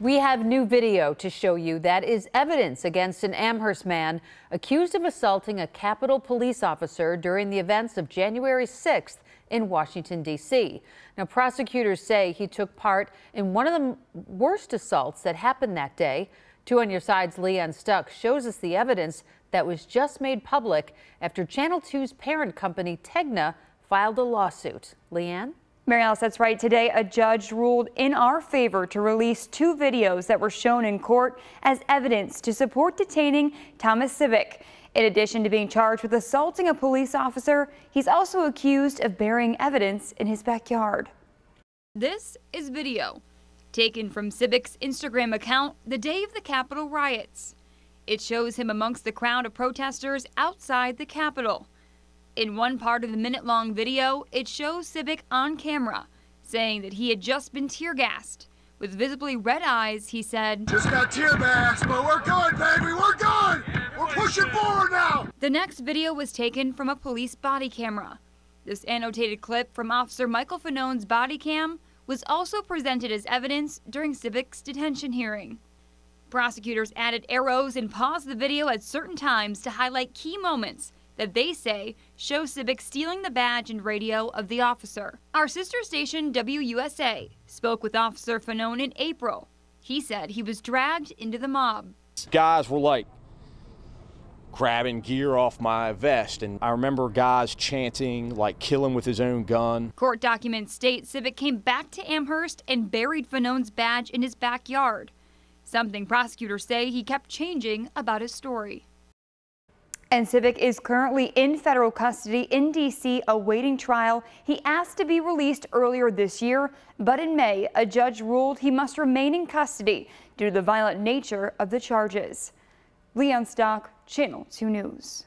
We have new video to show you that is evidence against an Amherst man accused of assaulting a Capitol police officer during the events of January 6th in Washington, D.C. Now, prosecutors say he took part in one of the worst assaults that happened that day. Two on your side's Leanne Stuck shows us the evidence that was just made public after Channel 2's parent company, Tegna, filed a lawsuit. Leanne? Mary Alice, that's right. Today, a judge ruled in our favor to release two videos that were shown in court as evidence to support detaining Thomas Civic. In addition to being charged with assaulting a police officer, he's also accused of burying evidence in his backyard. This is video taken from Civic's Instagram account the day of the Capitol riots. It shows him amongst the crowd of protesters outside the Capitol. In one part of the minute long video, it shows Civic on camera saying that he had just been tear gassed. With visibly red eyes, he said, Just got tear gassed, but we're good, baby, we're good! We're pushing forward now! The next video was taken from a police body camera. This annotated clip from Officer Michael Fanone's body cam was also presented as evidence during Civic's detention hearing. Prosecutors added arrows and paused the video at certain times to highlight key moments that they say show Civic stealing the badge and radio of the officer. Our sister station, WUSA, spoke with Officer Fanone in April. He said he was dragged into the mob. Guys were like grabbing gear off my vest, and I remember guys chanting, like, kill him with his own gun. Court documents state Civic came back to Amherst and buried Fanone's badge in his backyard. Something prosecutors say he kept changing about his story. And Civic is currently in federal custody in D.C. awaiting trial. He asked to be released earlier this year, but in May, a judge ruled he must remain in custody due to the violent nature of the charges. Leon Stock, Channel 2 News.